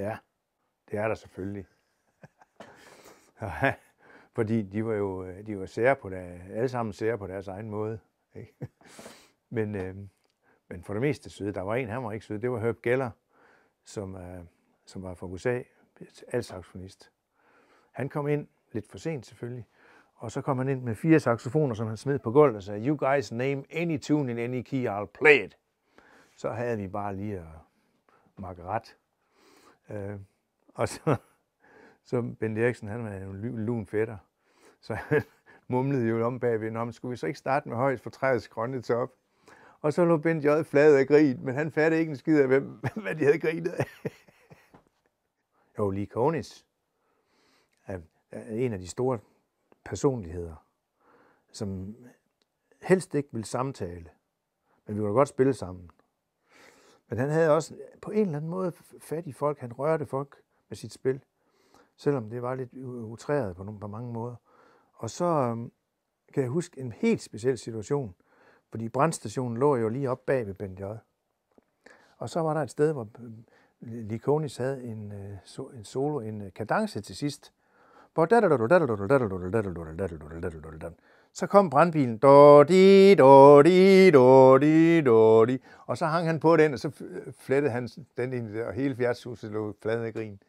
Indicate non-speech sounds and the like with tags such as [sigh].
Ja, det er der selvfølgelig. [laughs] Fordi de var jo øh, de var sære på der, alle sammen sære på deres egen måde. Ikke? [laughs] Men, øh, men for det meste søde. Der var en, han var ikke sød. Det var Herb Geller, som, øh, som var fra USA, alt saxofonist. Han kom ind lidt for sent selvfølgelig, og så kom han ind med fire saxofoner, som han smed på gulvet og sagde, You guys name any tune in any key, I'll play it. Så havde vi bare lige at øh, makke ret. Øh, og så, [laughs] så Bent Eriksen, han var en lun fætter, så han [laughs] mumlede jo om bagved, om skulle vi så ikke starte med højst for træets grønne top? Og så lå Bent J. flad af grin, men han fattede ikke en skid af, hvem, [laughs] hvad de havde grinet af. jo, Lee Konis er en af de store personligheder, som helst ikke vil samtale, men vi kunne godt spille sammen. Men han havde også på en eller anden måde fat i folk. Han rørte folk med sit spil, selvom det var lidt utræret på, nogle, på mange måder. Og så øhm, kan jeg huske en helt speciel situation, fordi brandstationen lå jo lige op bag ved Bent J. Og så var der et sted, hvor Likonis havde en, en solo, en kadence til sidst, så kom brandbilen, dårdi, dårdi, dårdi, dårdi, og så hang han på den, og så flettede han den ind, og hele fjerdshuset lå flad af grin.